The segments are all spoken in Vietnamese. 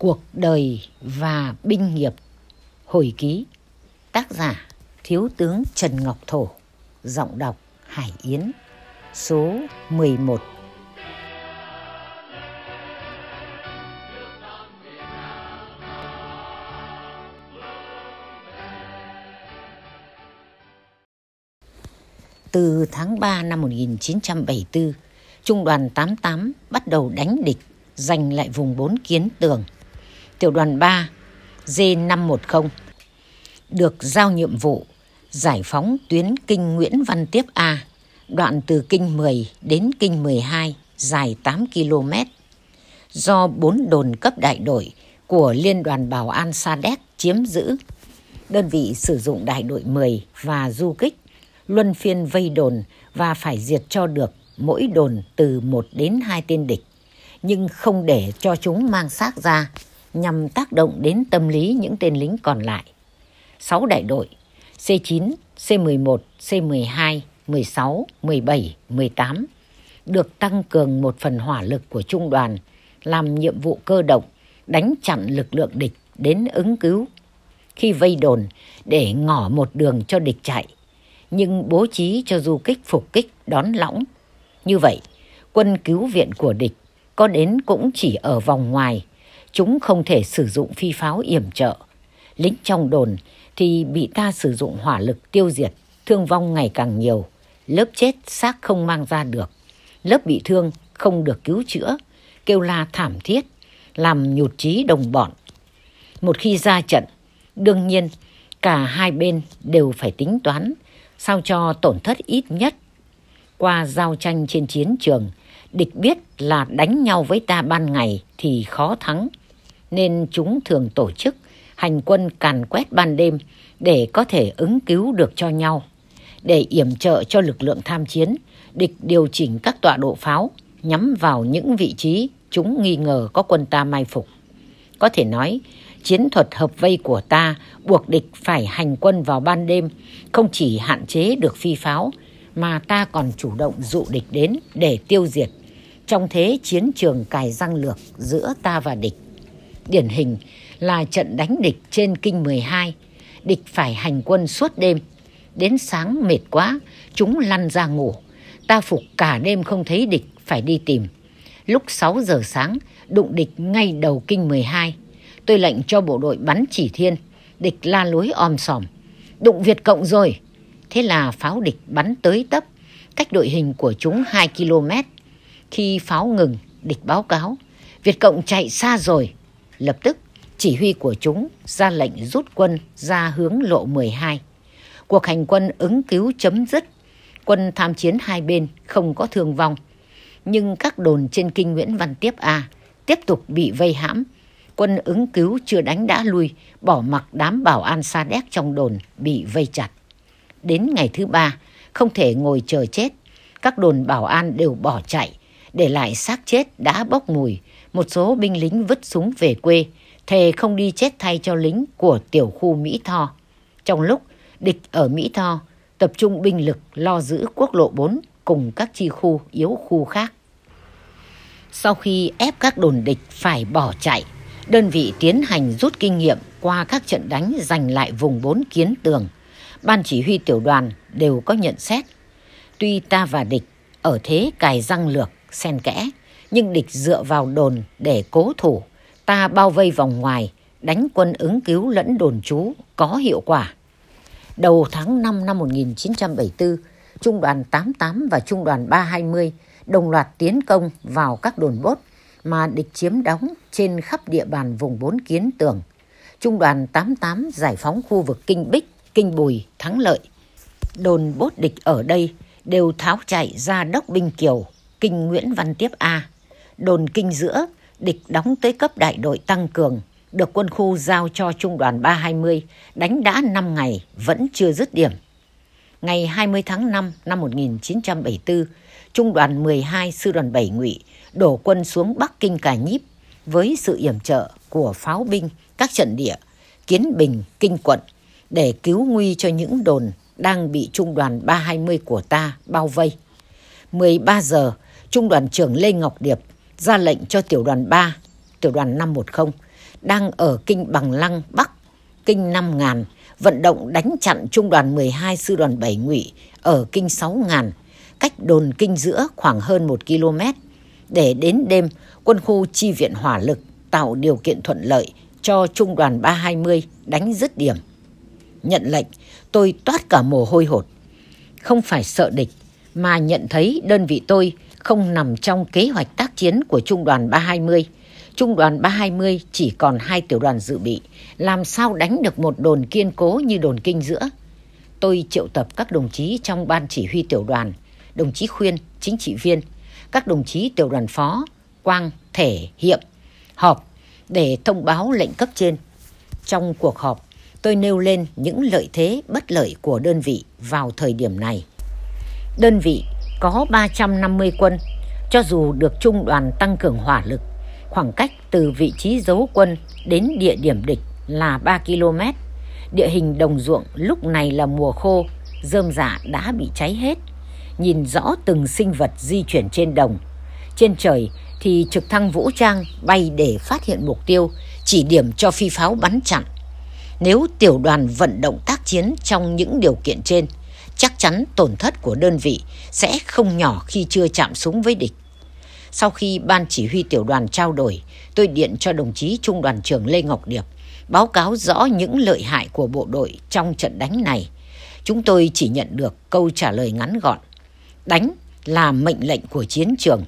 Cuộc đời và binh nghiệp Hồi ký Tác giả Thiếu tướng Trần Ngọc Thổ Giọng đọc Hải Yến Số 11 Từ tháng 3 năm 1974, Trung đoàn 88 bắt đầu đánh địch, giành lại vùng 4 kiến tường tiểu đoàn 3 G510 được giao nhiệm vụ giải phóng tuyến kinh Nguyễn Văn Tiếp A, đoạn từ kinh 10 đến kinh 12 dài 8 km do 4 đồn cấp đại đội của Liên đoàn Bảo an sa đéc chiếm giữ. Đơn vị sử dụng đại đội 10 và du kích, luân phiên vây đồn và phải diệt cho được mỗi đồn từ 1 đến 2 tên địch, nhưng không để cho chúng mang xác ra nhằm tác động đến tâm lý những tên lính còn lại. 6 đại đội C9, C11, C12, 16, 17, 18 được tăng cường một phần hỏa lực của trung đoàn làm nhiệm vụ cơ động đánh chặn lực lượng địch đến ứng cứu khi vây đồn để ngỏ một đường cho địch chạy nhưng bố trí cho du kích phục kích đón lõng như vậy quân cứu viện của địch có đến cũng chỉ ở vòng ngoài chúng không thể sử dụng phi pháo yểm trợ. Lính trong đồn thì bị ta sử dụng hỏa lực tiêu diệt, thương vong ngày càng nhiều. Lớp chết xác không mang ra được, lớp bị thương không được cứu chữa, kêu la thảm thiết, làm nhụt chí đồng bọn. Một khi ra trận, đương nhiên cả hai bên đều phải tính toán sao cho tổn thất ít nhất. Qua giao tranh trên chiến trường, địch biết là đánh nhau với ta ban ngày thì khó thắng nên chúng thường tổ chức hành quân càn quét ban đêm để có thể ứng cứu được cho nhau. Để yểm trợ cho lực lượng tham chiến, địch điều chỉnh các tọa độ pháo nhắm vào những vị trí chúng nghi ngờ có quân ta mai phục. Có thể nói, chiến thuật hợp vây của ta buộc địch phải hành quân vào ban đêm, không chỉ hạn chế được phi pháo, mà ta còn chủ động dụ địch đến để tiêu diệt. Trong thế chiến trường cài răng lược giữa ta và địch. Điển hình là trận đánh địch trên kinh 12. Địch phải hành quân suốt đêm. Đến sáng mệt quá, chúng lăn ra ngủ. Ta phục cả đêm không thấy địch, phải đi tìm. Lúc 6 giờ sáng, đụng địch ngay đầu kinh 12. Tôi lệnh cho bộ đội bắn chỉ thiên. Địch la lối om sòm. Đụng Việt Cộng rồi. Thế là pháo địch bắn tới tấp, cách đội hình của chúng 2 km. Khi pháo ngừng, địch báo cáo, Việt Cộng chạy xa rồi, Lập tức, chỉ huy của chúng ra lệnh rút quân ra hướng lộ 12. Cuộc hành quân ứng cứu chấm dứt. Quân tham chiến hai bên không có thương vong. Nhưng các đồn trên kinh Nguyễn Văn Tiếp A tiếp tục bị vây hãm. Quân ứng cứu chưa đánh đã lui, bỏ mặc đám bảo an sa đéc trong đồn bị vây chặt. Đến ngày thứ ba, không thể ngồi chờ chết. Các đồn bảo an đều bỏ chạy, để lại xác chết đã bốc mùi, một số binh lính vứt súng về quê, thề không đi chết thay cho lính của tiểu khu Mỹ Tho. Trong lúc địch ở Mỹ Tho tập trung binh lực lo giữ quốc lộ 4 cùng các chi khu yếu khu khác. Sau khi ép các đồn địch phải bỏ chạy, đơn vị tiến hành rút kinh nghiệm qua các trận đánh giành lại vùng 4 kiến tường. Ban chỉ huy tiểu đoàn đều có nhận xét. Tuy ta và địch ở thế cài răng lược, sen kẽ, nhưng địch dựa vào đồn để cố thủ. Ta bao vây vòng ngoài, đánh quân ứng cứu lẫn đồn trú có hiệu quả. Đầu tháng 5 năm 1974, Trung đoàn 88 và Trung đoàn 320 đồng loạt tiến công vào các đồn bốt mà địch chiếm đóng trên khắp địa bàn vùng 4 kiến tường. Trung đoàn 88 giải phóng khu vực Kinh Bích, Kinh Bùi, Thắng Lợi. Đồn bốt địch ở đây đều tháo chạy ra đốc binh kiều, Kinh Nguyễn Văn Tiếp A đồn kinh giữa, địch đóng tới cấp đại đội tăng cường, được quân khu giao cho Trung đoàn 320, đánh đã 5 ngày, vẫn chưa dứt điểm. Ngày 20 tháng 5 năm 1974, Trung đoàn 12 Sư đoàn 7 Ngụy đổ quân xuống Bắc Kinh Cà Nhíp với sự yểm trợ của pháo binh các trận địa Kiến Bình, Kinh Quận để cứu nguy cho những đồn đang bị Trung đoàn 320 của ta bao vây. 13 giờ, Trung đoàn trưởng Lê Ngọc Điệp ra lệnh cho tiểu đoàn 3, tiểu đoàn 510 đang ở kinh Bằng Lăng Bắc, kinh 5000 vận động đánh chặn trung đoàn 12 sư đoàn 7 ngụy ở kinh 6000 cách đồn kinh giữa khoảng hơn 1 km để đến đêm quân khu chi viện hỏa lực tạo điều kiện thuận lợi cho trung đoàn 320 đánh dứt điểm. Nhận lệnh, tôi toát cả mồ hôi hột. Không phải sợ địch, mà nhận thấy đơn vị tôi không nằm trong kế hoạch tác chiến của Trung đoàn 320. Trung đoàn 320 chỉ còn hai tiểu đoàn dự bị, làm sao đánh được một đồn kiên cố như đồn kinh giữa. Tôi triệu tập các đồng chí trong ban chỉ huy tiểu đoàn, đồng chí khuyên, chính trị viên, các đồng chí tiểu đoàn phó, quang, thể, hiệp, họp để thông báo lệnh cấp trên. Trong cuộc họp, tôi nêu lên những lợi thế bất lợi của đơn vị vào thời điểm này. Đơn vị có 350 quân, cho dù được trung đoàn tăng cường hỏa lực, khoảng cách từ vị trí giấu quân đến địa điểm địch là 3 km. Địa hình đồng ruộng lúc này là mùa khô, rơm rạ đã bị cháy hết. Nhìn rõ từng sinh vật di chuyển trên đồng. Trên trời thì trực thăng vũ trang bay để phát hiện mục tiêu, chỉ điểm cho phi pháo bắn chặn. Nếu tiểu đoàn vận động tác chiến trong những điều kiện trên, chắc chắn tổn thất của đơn vị sẽ không nhỏ khi chưa chạm súng với địch. Sau khi ban chỉ huy tiểu đoàn trao đổi, tôi điện cho đồng chí Trung đoàn trưởng Lê Ngọc Điệp, báo cáo rõ những lợi hại của bộ đội trong trận đánh này. Chúng tôi chỉ nhận được câu trả lời ngắn gọn. Đánh là mệnh lệnh của chiến trường.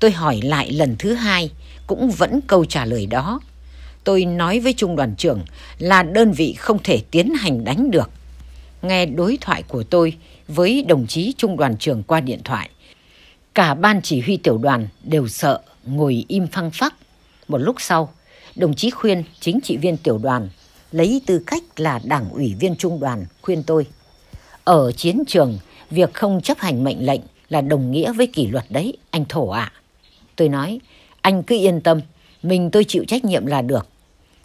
Tôi hỏi lại lần thứ hai, cũng vẫn câu trả lời đó. Tôi nói với trung đoàn trưởng là đơn vị không thể tiến hành đánh được nghe đối thoại của tôi với đồng chí trung đoàn trưởng qua điện thoại. Cả ban chỉ huy tiểu đoàn đều sợ, ngồi im phăng phắc. Một lúc sau, đồng chí khuyên chính trị viên tiểu đoàn lấy tư cách là đảng ủy viên trung đoàn khuyên tôi. Ở chiến trường, việc không chấp hành mệnh lệnh là đồng nghĩa với kỷ luật đấy, anh Thổ ạ. À. Tôi nói, anh cứ yên tâm, mình tôi chịu trách nhiệm là được.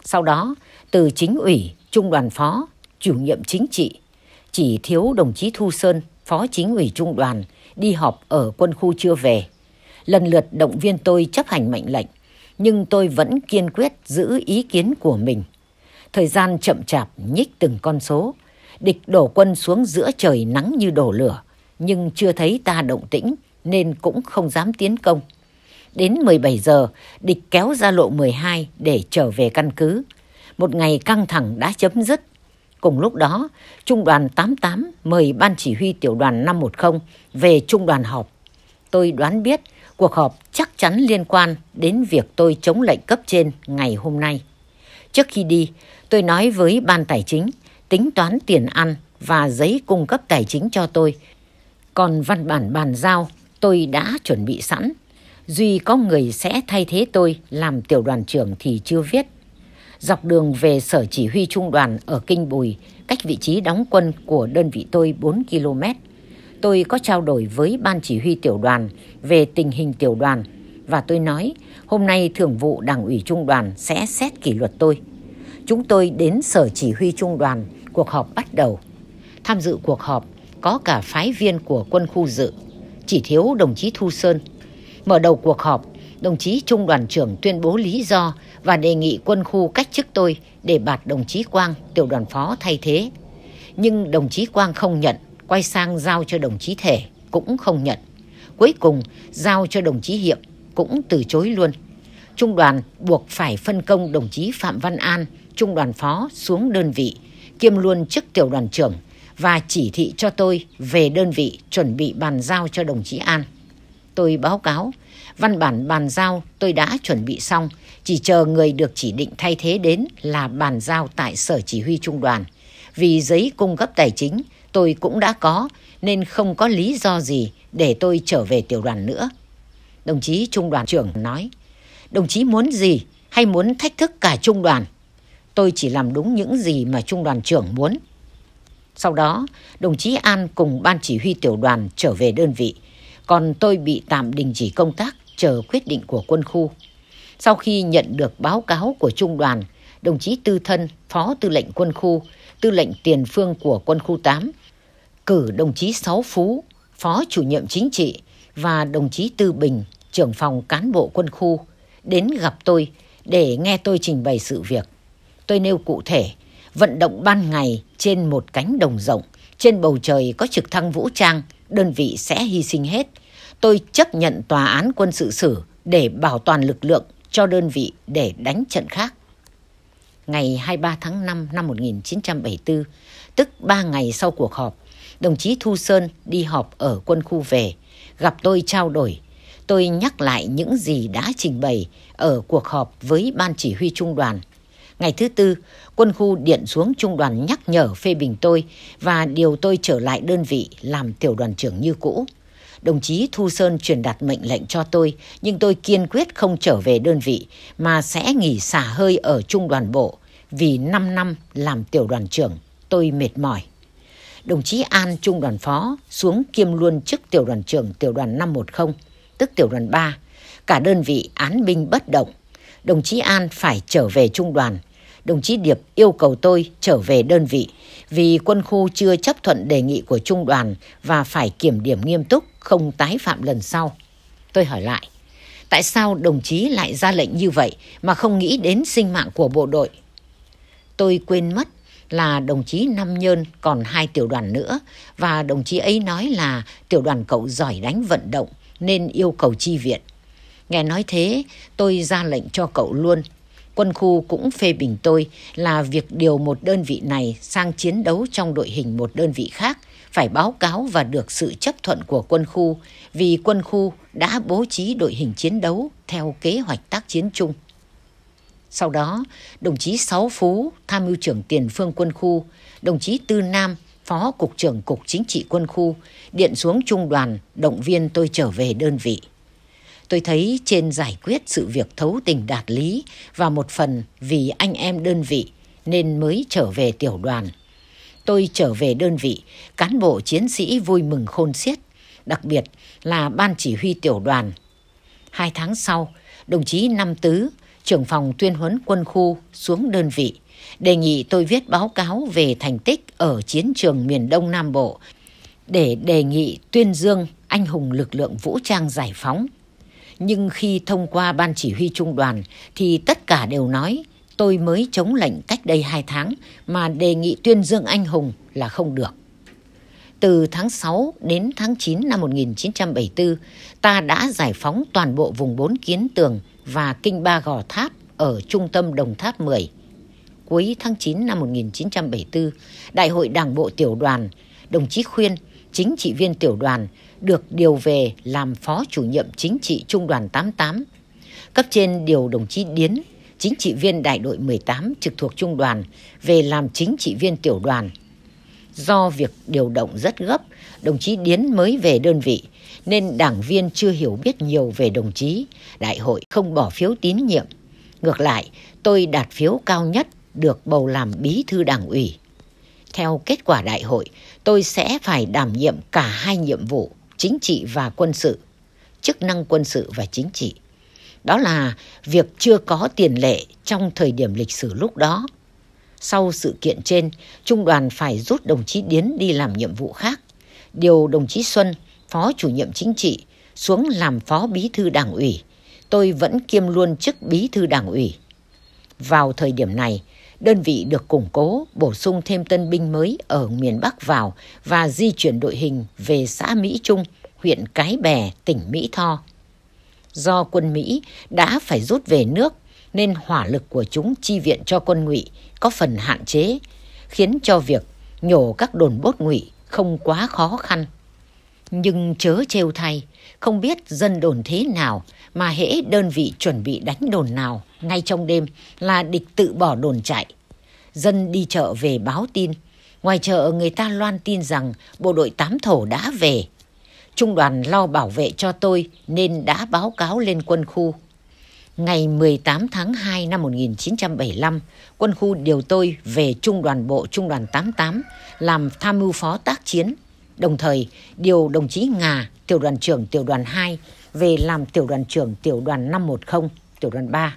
Sau đó, từ chính ủy, trung đoàn phó, chủ nhiệm chính trị, chỉ thiếu đồng chí Thu Sơn, phó chính ủy trung đoàn, đi họp ở quân khu chưa về. Lần lượt động viên tôi chấp hành mệnh lệnh, nhưng tôi vẫn kiên quyết giữ ý kiến của mình. Thời gian chậm chạp nhích từng con số, địch đổ quân xuống giữa trời nắng như đổ lửa, nhưng chưa thấy ta động tĩnh nên cũng không dám tiến công. Đến 17 giờ, địch kéo ra lộ 12 để trở về căn cứ. Một ngày căng thẳng đã chấm dứt Cùng lúc đó, Trung đoàn 88 mời Ban Chỉ huy Tiểu đoàn 510 về Trung đoàn họp. Tôi đoán biết cuộc họp chắc chắn liên quan đến việc tôi chống lệnh cấp trên ngày hôm nay. Trước khi đi, tôi nói với Ban Tài chính tính toán tiền ăn và giấy cung cấp tài chính cho tôi. Còn văn bản bàn giao tôi đã chuẩn bị sẵn. Duy có người sẽ thay thế tôi làm tiểu đoàn trưởng thì chưa viết dọc đường về sở chỉ huy trung đoàn ở Kinh Bùi, cách vị trí đóng quân của đơn vị tôi 4 km. Tôi có trao đổi với ban chỉ huy tiểu đoàn về tình hình tiểu đoàn và tôi nói hôm nay thường vụ đảng ủy trung đoàn sẽ xét kỷ luật tôi. Chúng tôi đến sở chỉ huy trung đoàn, cuộc họp bắt đầu. Tham dự cuộc họp có cả phái viên của quân khu dự, chỉ thiếu đồng chí Thu Sơn. Mở đầu cuộc họp, đồng chí Trung đoàn trưởng tuyên bố lý do và đề nghị quân khu cách chức tôi để bạt đồng chí Quang, tiểu đoàn phó thay thế. Nhưng đồng chí Quang không nhận, quay sang giao cho đồng chí Thể cũng không nhận. Cuối cùng giao cho đồng chí Hiệp cũng từ chối luôn. Trung đoàn buộc phải phân công đồng chí Phạm Văn An, trung đoàn phó xuống đơn vị, kiêm luôn chức tiểu đoàn trưởng và chỉ thị cho tôi về đơn vị chuẩn bị bàn giao cho đồng chí An tôi báo cáo. Văn bản bàn giao tôi đã chuẩn bị xong, chỉ chờ người được chỉ định thay thế đến là bàn giao tại Sở Chỉ huy Trung đoàn. Vì giấy cung cấp tài chính tôi cũng đã có nên không có lý do gì để tôi trở về tiểu đoàn nữa. Đồng chí Trung đoàn trưởng nói, đồng chí muốn gì hay muốn thách thức cả Trung đoàn? Tôi chỉ làm đúng những gì mà Trung đoàn trưởng muốn. Sau đó, đồng chí An cùng ban chỉ huy tiểu đoàn trở về đơn vị còn tôi bị tạm đình chỉ công tác chờ quyết định của quân khu. Sau khi nhận được báo cáo của trung đoàn, đồng chí Tư Thân, Phó Tư lệnh quân khu, Tư lệnh tiền phương của quân khu 8, cử đồng chí Sáu Phú, Phó chủ nhiệm chính trị và đồng chí Tư Bình, trưởng phòng cán bộ quân khu, đến gặp tôi để nghe tôi trình bày sự việc. Tôi nêu cụ thể, vận động ban ngày trên một cánh đồng rộng, trên bầu trời có trực thăng vũ trang – đơn vị sẽ hy sinh hết. Tôi chấp nhận tòa án quân sự xử để bảo toàn lực lượng cho đơn vị để đánh trận khác. Ngày 23 tháng 5 năm 1974, tức 3 ngày sau cuộc họp, đồng chí Thu Sơn đi họp ở quân khu về, gặp tôi trao đổi. Tôi nhắc lại những gì đã trình bày ở cuộc họp với Ban Chỉ huy Trung đoàn Ngày thứ tư, quân khu điện xuống trung đoàn nhắc nhở phê bình tôi và điều tôi trở lại đơn vị làm tiểu đoàn trưởng như cũ. Đồng chí Thu Sơn truyền đạt mệnh lệnh cho tôi, nhưng tôi kiên quyết không trở về đơn vị mà sẽ nghỉ xả hơi ở trung đoàn bộ vì 5 năm làm tiểu đoàn trưởng, tôi mệt mỏi. Đồng chí An trung đoàn phó xuống kiêm luôn chức tiểu đoàn trưởng tiểu đoàn 510, tức tiểu đoàn 3. Cả đơn vị án binh bất động. Đồng chí An phải trở về trung đoàn đồng chí Điệp yêu cầu tôi trở về đơn vị vì quân khu chưa chấp thuận đề nghị của trung đoàn và phải kiểm điểm nghiêm túc, không tái phạm lần sau. Tôi hỏi lại, tại sao đồng chí lại ra lệnh như vậy mà không nghĩ đến sinh mạng của bộ đội? Tôi quên mất là đồng chí Năm Nhơn còn hai tiểu đoàn nữa và đồng chí ấy nói là tiểu đoàn cậu giỏi đánh vận động nên yêu cầu chi viện. Nghe nói thế, tôi ra lệnh cho cậu luôn Quân khu cũng phê bình tôi là việc điều một đơn vị này sang chiến đấu trong đội hình một đơn vị khác phải báo cáo và được sự chấp thuận của quân khu vì quân khu đã bố trí đội hình chiến đấu theo kế hoạch tác chiến chung. Sau đó, đồng chí Sáu Phú, tham mưu trưởng tiền phương quân khu, đồng chí Tư Nam, phó cục trưởng cục chính trị quân khu, điện xuống trung đoàn, động viên tôi trở về đơn vị. Tôi thấy trên giải quyết sự việc thấu tình đạt lý và một phần vì anh em đơn vị nên mới trở về tiểu đoàn. Tôi trở về đơn vị, cán bộ chiến sĩ vui mừng khôn xiết, đặc biệt là ban chỉ huy tiểu đoàn. Hai tháng sau, đồng chí Năm Tứ, trưởng phòng tuyên huấn quân khu xuống đơn vị, đề nghị tôi viết báo cáo về thành tích ở chiến trường miền Đông Nam Bộ để đề nghị tuyên dương anh hùng lực lượng vũ trang giải phóng nhưng khi thông qua ban chỉ huy trung đoàn thì tất cả đều nói tôi mới chống lệnh cách đây hai tháng mà đề nghị tuyên dương anh hùng là không được. Từ tháng 6 đến tháng 9 năm 1974, ta đã giải phóng toàn bộ vùng 4 Kiến Tường và Kinh Ba Gò Tháp ở trung tâm Đồng Tháp 10. Cuối tháng 9 năm 1974, Đại hội Đảng Bộ Tiểu đoàn, đồng chí Khuyên chính trị viên tiểu đoàn, được điều về làm phó chủ nhiệm chính trị trung đoàn 88. Cấp trên điều đồng chí Điến, chính trị viên đại đội 18 trực thuộc trung đoàn, về làm chính trị viên tiểu đoàn. Do việc điều động rất gấp, đồng chí Điến mới về đơn vị, nên đảng viên chưa hiểu biết nhiều về đồng chí, đại hội không bỏ phiếu tín nhiệm. Ngược lại, tôi đạt phiếu cao nhất được bầu làm bí thư đảng ủy. Theo kết quả đại hội, tôi sẽ phải đảm nhiệm cả hai nhiệm vụ chính trị và quân sự, chức năng quân sự và chính trị. Đó là việc chưa có tiền lệ trong thời điểm lịch sử lúc đó. Sau sự kiện trên, trung đoàn phải rút đồng chí Điến đi làm nhiệm vụ khác, điều đồng chí Xuân, phó chủ nhiệm chính trị, xuống làm phó bí thư đảng ủy. Tôi vẫn kiêm luôn chức bí thư đảng ủy. Vào thời điểm này, đơn vị được củng cố, bổ sung thêm tân binh mới ở miền Bắc vào và di chuyển đội hình về xã Mỹ Trung, huyện Cái Bè, tỉnh Mỹ Tho. Do quân Mỹ đã phải rút về nước nên hỏa lực của chúng chi viện cho quân Ngụy có phần hạn chế, khiến cho việc nhổ các đồn bốt Ngụy không quá khó khăn. Nhưng chớ trêu thay, không biết dân đồn thế nào mà hễ đơn vị chuẩn bị đánh đồn nào ngay trong đêm là địch tự bỏ đồn chạy. Dân đi chợ về báo tin. Ngoài chợ người ta loan tin rằng bộ đội tám thổ đã về. Trung đoàn lo bảo vệ cho tôi nên đã báo cáo lên quân khu. Ngày 18 tháng 2 năm 1975, quân khu điều tôi về Trung đoàn Bộ Trung đoàn 88 làm tham mưu phó tác chiến đồng thời điều đồng chí Ngà, tiểu đoàn trưởng tiểu đoàn 2 về làm tiểu đoàn trưởng tiểu đoàn 510, tiểu đoàn 3.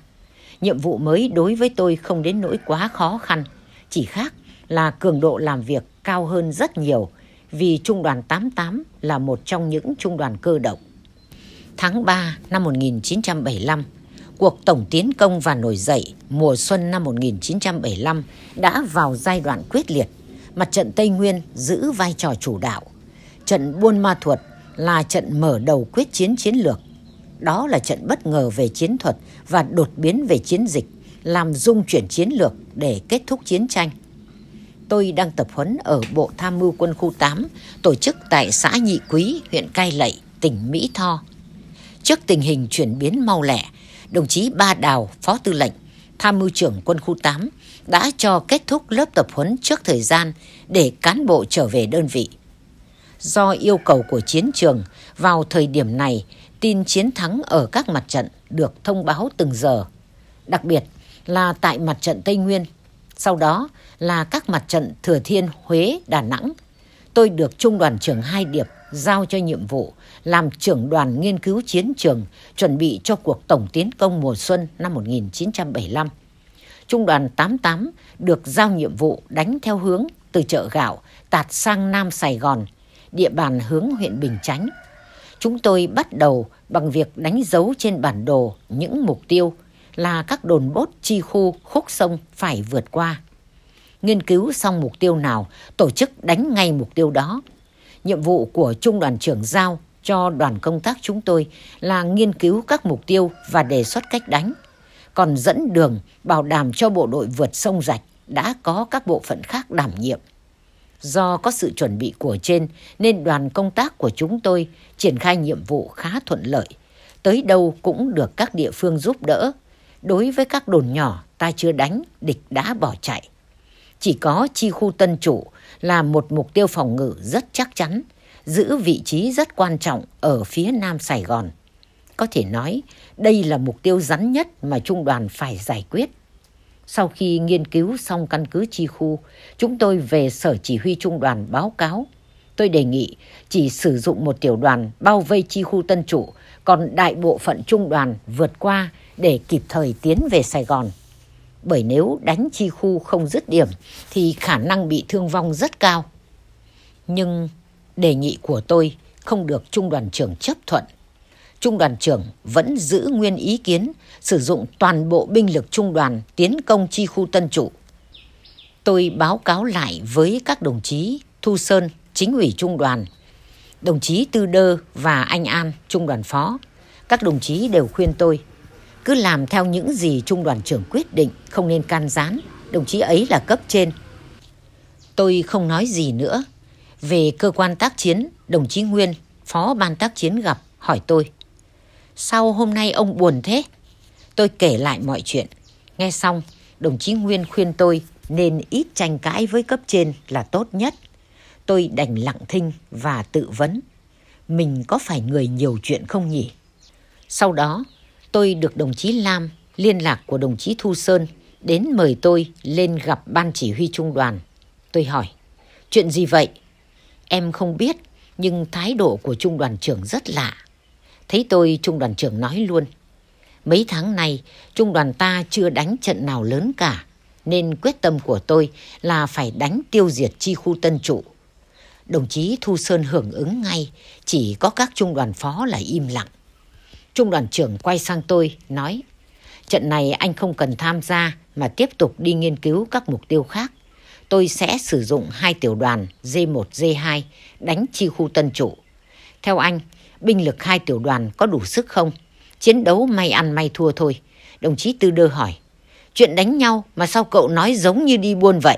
Nhiệm vụ mới đối với tôi không đến nỗi quá khó khăn, chỉ khác là cường độ làm việc cao hơn rất nhiều vì trung đoàn 88 là một trong những trung đoàn cơ động. Tháng 3 năm 1975, cuộc tổng tiến công và nổi dậy mùa xuân năm 1975 đã vào giai đoạn quyết liệt. Mặt trận Tây Nguyên giữ vai trò chủ đạo. Trận Buôn Ma Thuột là trận mở đầu quyết chiến chiến lược. Đó là trận bất ngờ về chiến thuật và đột biến về chiến dịch, làm dung chuyển chiến lược để kết thúc chiến tranh. Tôi đang tập huấn ở Bộ Tham mưu quân khu 8, tổ chức tại xã Nhị Quý, huyện Cai Lậy, tỉnh Mỹ Tho. Trước tình hình chuyển biến mau lẹ, đồng chí Ba Đào, Phó Tư lệnh, Tham mưu trưởng quân khu 8 đã cho kết thúc lớp tập huấn trước thời gian để cán bộ trở về đơn vị do yêu cầu của chiến trường vào thời điểm này tin chiến thắng ở các mặt trận được thông báo từng giờ đặc biệt là tại mặt trận tây nguyên sau đó là các mặt trận thừa thiên huế đà nẵng tôi được trung đoàn trưởng hai điệp giao cho nhiệm vụ làm trưởng đoàn nghiên cứu chiến trường chuẩn bị cho cuộc tổng tiến công mùa xuân năm 1975. Trung đoàn 88 được giao nhiệm vụ đánh theo hướng từ chợ gạo tạt sang Nam Sài Gòn địa bàn hướng huyện Bình Chánh. Chúng tôi bắt đầu bằng việc đánh dấu trên bản đồ những mục tiêu là các đồn bốt chi khu khúc sông phải vượt qua. Nghiên cứu xong mục tiêu nào, tổ chức đánh ngay mục tiêu đó. Nhiệm vụ của Trung đoàn trưởng Giao cho đoàn công tác chúng tôi là nghiên cứu các mục tiêu và đề xuất cách đánh, còn dẫn đường bảo đảm cho bộ đội vượt sông rạch đã có các bộ phận khác đảm nhiệm. Do có sự chuẩn bị của trên nên đoàn công tác của chúng tôi triển khai nhiệm vụ khá thuận lợi. Tới đâu cũng được các địa phương giúp đỡ. Đối với các đồn nhỏ, ta chưa đánh, địch đã bỏ chạy. Chỉ có chi khu tân chủ là một mục tiêu phòng ngự rất chắc chắn, giữ vị trí rất quan trọng ở phía nam Sài Gòn. Có thể nói, đây là mục tiêu rắn nhất mà trung đoàn phải giải quyết. Sau khi nghiên cứu xong căn cứ chi khu, chúng tôi về sở chỉ huy trung đoàn báo cáo. Tôi đề nghị chỉ sử dụng một tiểu đoàn bao vây chi khu Tân Trụ, còn đại bộ phận trung đoàn vượt qua để kịp thời tiến về Sài Gòn. Bởi nếu đánh chi khu không dứt điểm thì khả năng bị thương vong rất cao. Nhưng đề nghị của tôi không được trung đoàn trưởng chấp thuận Trung đoàn trưởng vẫn giữ nguyên ý kiến sử dụng toàn bộ binh lực trung đoàn tiến công chi khu Tân Trụ. Tôi báo cáo lại với các đồng chí Thu Sơn, chính ủy trung đoàn, đồng chí Tư Đơ và anh An, trung đoàn phó. Các đồng chí đều khuyên tôi cứ làm theo những gì trung đoàn trưởng quyết định, không nên can gián, đồng chí ấy là cấp trên. Tôi không nói gì nữa. Về cơ quan tác chiến, đồng chí Nguyên, phó ban tác chiến gặp hỏi tôi. Sao hôm nay ông buồn thế? Tôi kể lại mọi chuyện. Nghe xong, đồng chí Nguyên khuyên tôi nên ít tranh cãi với cấp trên là tốt nhất. Tôi đành lặng thinh và tự vấn. Mình có phải người nhiều chuyện không nhỉ? Sau đó, tôi được đồng chí Lam, liên lạc của đồng chí Thu Sơn, đến mời tôi lên gặp ban chỉ huy trung đoàn. Tôi hỏi, chuyện gì vậy? Em không biết, nhưng thái độ của trung đoàn trưởng rất lạ. Thấy tôi trung đoàn trưởng nói luôn. Mấy tháng nay, trung đoàn ta chưa đánh trận nào lớn cả, nên quyết tâm của tôi là phải đánh tiêu diệt chi khu Tân Trụ. Đồng chí Thu Sơn hưởng ứng ngay, chỉ có các trung đoàn phó là im lặng. Trung đoàn trưởng quay sang tôi, nói, trận này anh không cần tham gia mà tiếp tục đi nghiên cứu các mục tiêu khác. Tôi sẽ sử dụng hai tiểu đoàn D1, D2 đánh chi khu Tân Trụ. Theo anh, binh lực hai tiểu đoàn có đủ sức không? Chiến đấu may ăn may thua thôi. Đồng chí Tư Đơ hỏi. Chuyện đánh nhau mà sao cậu nói giống như đi buôn vậy?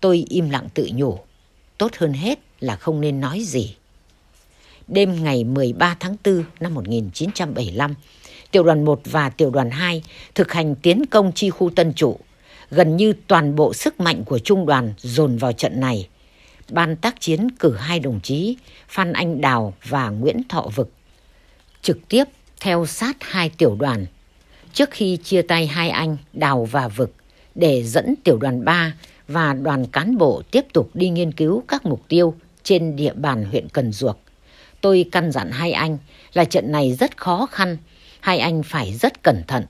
Tôi im lặng tự nhủ. Tốt hơn hết là không nên nói gì. Đêm ngày 13 tháng 4 năm 1975, tiểu đoàn 1 và tiểu đoàn 2 thực hành tiến công chi khu Tân Trụ. Gần như toàn bộ sức mạnh của trung đoàn dồn vào trận này. Ban tác chiến cử hai đồng chí Phan Anh Đào và Nguyễn Thọ Vực trực tiếp theo sát hai tiểu đoàn. Trước khi chia tay hai anh Đào và Vực để dẫn tiểu đoàn 3 và đoàn cán bộ tiếp tục đi nghiên cứu các mục tiêu trên địa bàn huyện Cần Duộc. Tôi căn dặn hai anh là trận này rất khó khăn, hai anh phải rất cẩn thận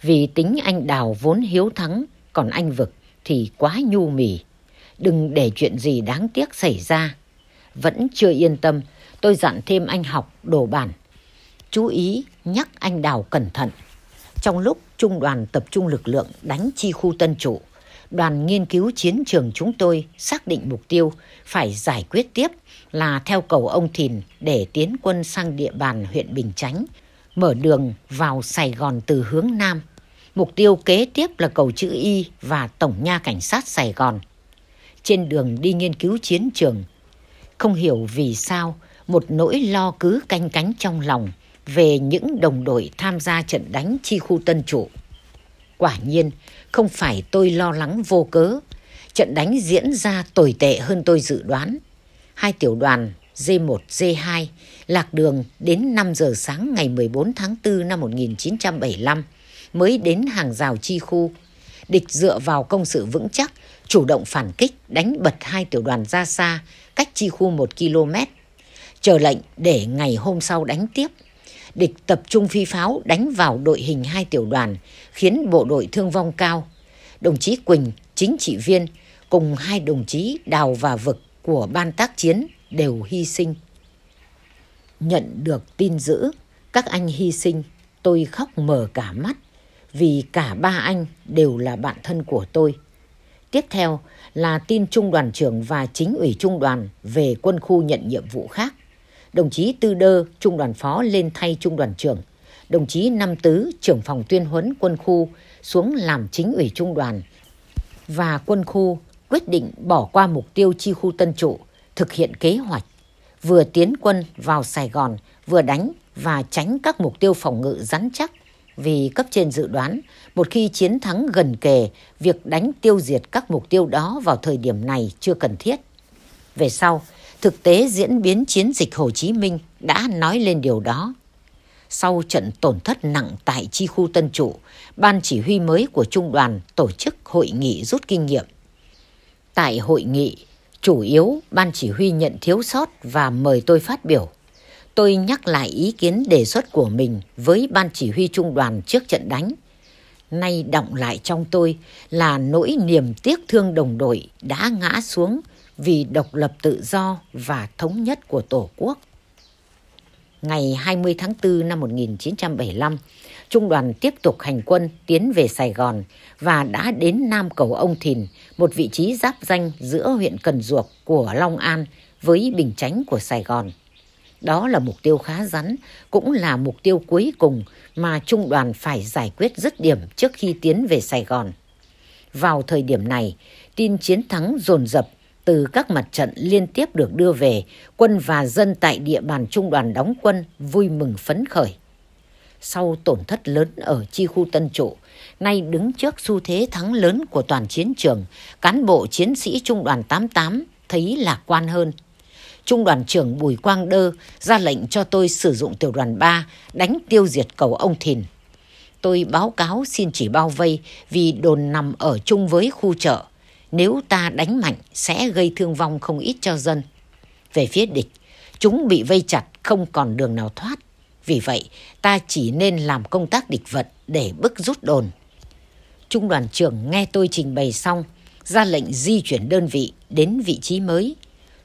vì tính anh Đào vốn hiếu thắng, còn anh Vực thì quá nhu mì đừng để chuyện gì đáng tiếc xảy ra. Vẫn chưa yên tâm, tôi dặn thêm anh học đồ bản. Chú ý nhắc anh đào cẩn thận. Trong lúc trung đoàn tập trung lực lượng đánh chi khu tân trụ, đoàn nghiên cứu chiến trường chúng tôi xác định mục tiêu phải giải quyết tiếp là theo cầu ông Thìn để tiến quân sang địa bàn huyện Bình Chánh, mở đường vào Sài Gòn từ hướng Nam. Mục tiêu kế tiếp là cầu chữ Y và Tổng nha Cảnh sát Sài Gòn – trên đường đi nghiên cứu chiến trường. Không hiểu vì sao một nỗi lo cứ canh cánh trong lòng về những đồng đội tham gia trận đánh chi khu Tân Trụ. Quả nhiên, không phải tôi lo lắng vô cớ. Trận đánh diễn ra tồi tệ hơn tôi dự đoán. Hai tiểu đoàn D1, D2 lạc đường đến 5 giờ sáng ngày 14 tháng 4 năm 1975 mới đến hàng rào chi khu. Địch dựa vào công sự vững chắc chủ động phản kích đánh bật hai tiểu đoàn ra xa, cách chi khu 1 km, chờ lệnh để ngày hôm sau đánh tiếp. Địch tập trung phi pháo đánh vào đội hình hai tiểu đoàn, khiến bộ đội thương vong cao. Đồng chí Quỳnh, chính trị viên, cùng hai đồng chí đào và vực của ban tác chiến đều hy sinh. Nhận được tin dữ, các anh hy sinh, tôi khóc mở cả mắt vì cả ba anh đều là bạn thân của tôi. Tiếp theo là tin trung đoàn trưởng và chính ủy trung đoàn về quân khu nhận nhiệm vụ khác. Đồng chí Tư Đơ, trung đoàn phó lên thay trung đoàn trưởng. Đồng chí Năm Tứ, trưởng phòng tuyên huấn quân khu, xuống làm chính ủy trung đoàn. Và quân khu quyết định bỏ qua mục tiêu chi khu Tân Trụ, thực hiện kế hoạch. Vừa tiến quân vào Sài Gòn, vừa đánh và tránh các mục tiêu phòng ngự rắn chắc vì cấp trên dự đoán, một khi chiến thắng gần kề, việc đánh tiêu diệt các mục tiêu đó vào thời điểm này chưa cần thiết. Về sau, thực tế diễn biến chiến dịch Hồ Chí Minh đã nói lên điều đó. Sau trận tổn thất nặng tại chi khu Tân Trụ, Ban chỉ huy mới của Trung đoàn tổ chức hội nghị rút kinh nghiệm. Tại hội nghị, chủ yếu Ban chỉ huy nhận thiếu sót và mời tôi phát biểu tôi nhắc lại ý kiến đề xuất của mình với ban chỉ huy trung đoàn trước trận đánh. Nay động lại trong tôi là nỗi niềm tiếc thương đồng đội đã ngã xuống vì độc lập tự do và thống nhất của Tổ quốc. Ngày 20 tháng 4 năm 1975, Trung đoàn tiếp tục hành quân tiến về Sài Gòn và đã đến Nam Cầu Ông Thìn, một vị trí giáp danh giữa huyện Cần Duộc của Long An với Bình Chánh của Sài Gòn. Đó là mục tiêu khá rắn, cũng là mục tiêu cuối cùng mà trung đoàn phải giải quyết dứt điểm trước khi tiến về Sài Gòn. Vào thời điểm này, tin chiến thắng dồn dập từ các mặt trận liên tiếp được đưa về, quân và dân tại địa bàn trung đoàn đóng quân vui mừng phấn khởi. Sau tổn thất lớn ở chi khu Tân Trụ, nay đứng trước xu thế thắng lớn của toàn chiến trường, cán bộ chiến sĩ trung đoàn 88 thấy lạc quan hơn. Trung đoàn trưởng Bùi Quang Đơ ra lệnh cho tôi sử dụng tiểu đoàn 3 đánh tiêu diệt cầu ông Thìn. Tôi báo cáo xin chỉ bao vây vì đồn nằm ở chung với khu chợ. Nếu ta đánh mạnh sẽ gây thương vong không ít cho dân. Về phía địch, chúng bị vây chặt không còn đường nào thoát. Vì vậy, ta chỉ nên làm công tác địch vật để bức rút đồn. Trung đoàn trưởng nghe tôi trình bày xong, ra lệnh di chuyển đơn vị đến vị trí mới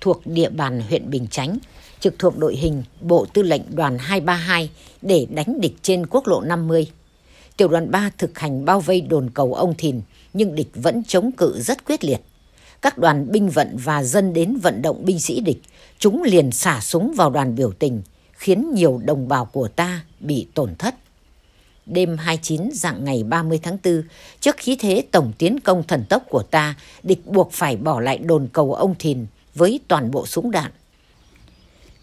thuộc địa bàn huyện Bình Chánh, trực thuộc đội hình Bộ Tư lệnh Đoàn 232 để đánh địch trên quốc lộ 50. Tiểu đoàn 3 thực hành bao vây đồn cầu ông Thìn, nhưng địch vẫn chống cự rất quyết liệt. Các đoàn binh vận và dân đến vận động binh sĩ địch, chúng liền xả súng vào đoàn biểu tình, khiến nhiều đồng bào của ta bị tổn thất. Đêm 29 dạng ngày 30 tháng 4, trước khí thế tổng tiến công thần tốc của ta, địch buộc phải bỏ lại đồn cầu ông Thìn với toàn bộ súng đạn.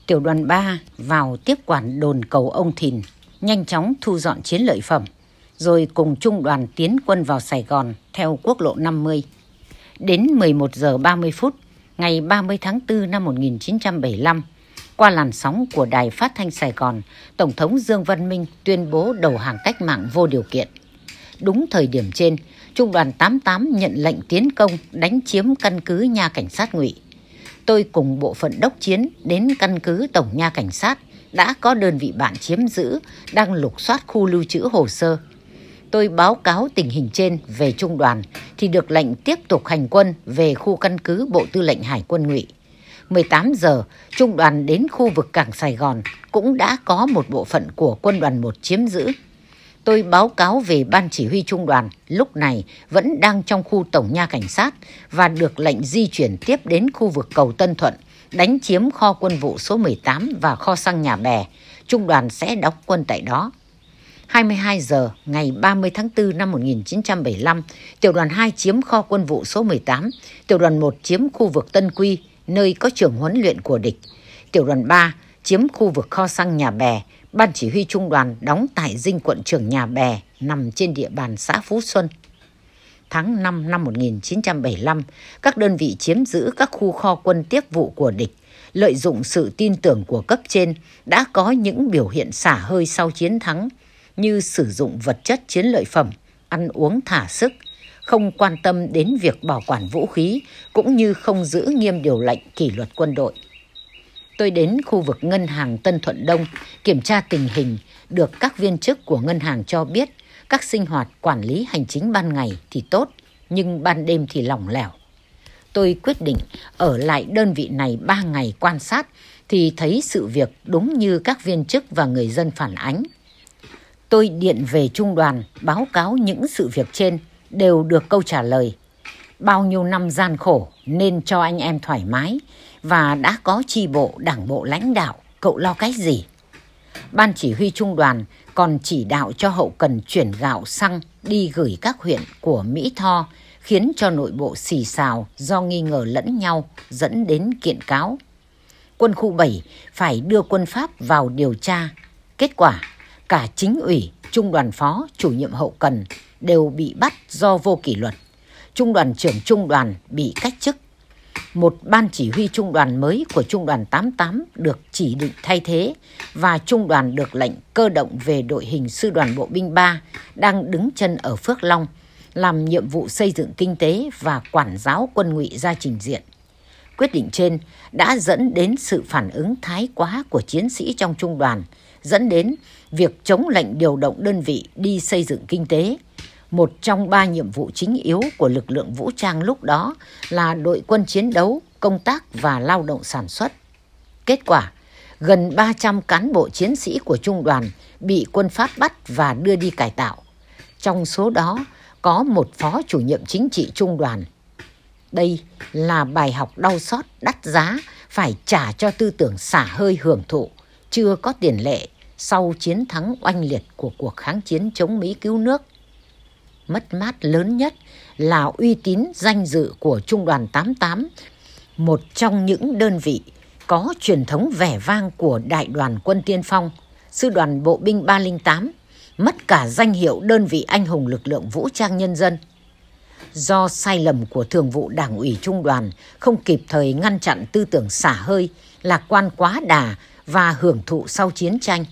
Tiểu đoàn 3 vào tiếp quản đồn cầu ông Thìn, nhanh chóng thu dọn chiến lợi phẩm, rồi cùng trung đoàn tiến quân vào Sài Gòn theo quốc lộ 50. Đến 11 giờ 30 phút ngày 30 tháng 4 năm 1975, qua làn sóng của Đài Phát thanh Sài Gòn, Tổng thống Dương Văn Minh tuyên bố đầu hàng cách mạng vô điều kiện. Đúng thời điểm trên, Trung đoàn 88 nhận lệnh tiến công đánh chiếm căn cứ nhà cảnh sát ngụy tôi cùng bộ phận đốc chiến đến căn cứ tổng nha cảnh sát đã có đơn vị bạn chiếm giữ đang lục soát khu lưu trữ hồ sơ. Tôi báo cáo tình hình trên về trung đoàn thì được lệnh tiếp tục hành quân về khu căn cứ Bộ Tư lệnh Hải quân Ngụy. 18 giờ, trung đoàn đến khu vực cảng Sài Gòn cũng đã có một bộ phận của quân đoàn 1 chiếm giữ tôi báo cáo về ban chỉ huy trung đoàn lúc này vẫn đang trong khu tổng nha cảnh sát và được lệnh di chuyển tiếp đến khu vực cầu Tân Thuận, đánh chiếm kho quân vụ số 18 và kho xăng nhà bè. Trung đoàn sẽ đóng quân tại đó. 22 giờ ngày 30 tháng 4 năm 1975, tiểu đoàn 2 chiếm kho quân vụ số 18, tiểu đoàn 1 chiếm khu vực Tân Quy, nơi có trường huấn luyện của địch. Tiểu đoàn 3 chiếm khu vực kho xăng nhà bè Ban chỉ huy trung đoàn đóng tại dinh quận trưởng Nhà Bè nằm trên địa bàn xã Phú Xuân. Tháng 5 năm 1975, các đơn vị chiếm giữ các khu kho quân tiếp vụ của địch, lợi dụng sự tin tưởng của cấp trên đã có những biểu hiện xả hơi sau chiến thắng như sử dụng vật chất chiến lợi phẩm, ăn uống thả sức, không quan tâm đến việc bảo quản vũ khí cũng như không giữ nghiêm điều lệnh kỷ luật quân đội tôi đến khu vực ngân hàng Tân Thuận Đông kiểm tra tình hình, được các viên chức của ngân hàng cho biết các sinh hoạt quản lý hành chính ban ngày thì tốt, nhưng ban đêm thì lỏng lẻo. Tôi quyết định ở lại đơn vị này 3 ngày quan sát thì thấy sự việc đúng như các viên chức và người dân phản ánh. Tôi điện về trung đoàn báo cáo những sự việc trên đều được câu trả lời. Bao nhiêu năm gian khổ nên cho anh em thoải mái, và đã có tri bộ đảng bộ lãnh đạo, cậu lo cái gì? Ban chỉ huy trung đoàn còn chỉ đạo cho hậu cần chuyển gạo xăng đi gửi các huyện của Mỹ Tho, khiến cho nội bộ xì xào do nghi ngờ lẫn nhau dẫn đến kiện cáo. Quân khu 7 phải đưa quân Pháp vào điều tra. Kết quả, cả chính ủy, trung đoàn phó, chủ nhiệm hậu cần đều bị bắt do vô kỷ luật. Trung đoàn trưởng trung đoàn bị cách chức một ban chỉ huy trung đoàn mới của trung đoàn 88 được chỉ định thay thế và trung đoàn được lệnh cơ động về đội hình sư đoàn bộ binh 3 đang đứng chân ở Phước Long làm nhiệm vụ xây dựng kinh tế và quản giáo quân ngụy ra trình diện. Quyết định trên đã dẫn đến sự phản ứng thái quá của chiến sĩ trong trung đoàn, dẫn đến việc chống lệnh điều động đơn vị đi xây dựng kinh tế, một trong ba nhiệm vụ chính yếu của lực lượng vũ trang lúc đó là đội quân chiến đấu, công tác và lao động sản xuất. Kết quả, gần 300 cán bộ chiến sĩ của trung đoàn bị quân Pháp bắt và đưa đi cải tạo. Trong số đó có một phó chủ nhiệm chính trị trung đoàn. Đây là bài học đau xót đắt giá phải trả cho tư tưởng xả hơi hưởng thụ, chưa có tiền lệ sau chiến thắng oanh liệt của cuộc kháng chiến chống Mỹ cứu nước mất mát lớn nhất là uy tín danh dự của Trung đoàn 88, một trong những đơn vị có truyền thống vẻ vang của Đại đoàn quân tiên phong, Sư đoàn Bộ binh 308, mất cả danh hiệu đơn vị anh hùng lực lượng vũ trang nhân dân. Do sai lầm của thường vụ đảng ủy trung đoàn không kịp thời ngăn chặn tư tưởng xả hơi, lạc quan quá đà và hưởng thụ sau chiến tranh.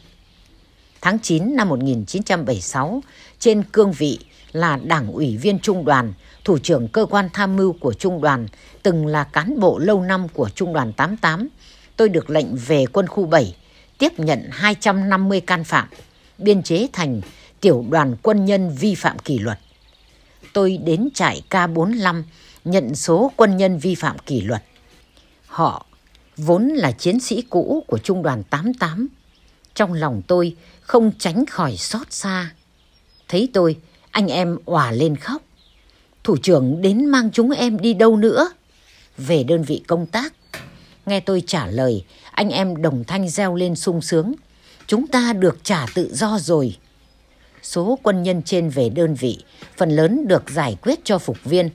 Tháng 9 năm 1976, trên cương vị là đảng ủy viên trung đoàn, thủ trưởng cơ quan tham mưu của trung đoàn, từng là cán bộ lâu năm của trung đoàn 88. Tôi được lệnh về quân khu 7, tiếp nhận 250 can phạm, biên chế thành tiểu đoàn quân nhân vi phạm kỷ luật. Tôi đến trại K45 nhận số quân nhân vi phạm kỷ luật. Họ vốn là chiến sĩ cũ của trung đoàn 88. Trong lòng tôi không tránh khỏi xót xa. Thấy tôi, anh em òa lên khóc. Thủ trưởng đến mang chúng em đi đâu nữa? Về đơn vị công tác. Nghe tôi trả lời, anh em đồng thanh reo lên sung sướng. Chúng ta được trả tự do rồi. Số quân nhân trên về đơn vị, phần lớn được giải quyết cho phục viên.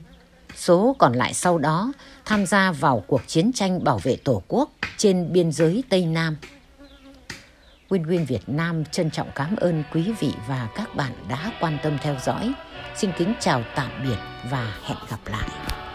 Số còn lại sau đó tham gia vào cuộc chiến tranh bảo vệ Tổ quốc trên biên giới Tây Nam. Win Win Việt Nam trân trọng cảm ơn quý vị và các bạn đã quan tâm theo dõi. Xin kính chào tạm biệt và hẹn gặp lại.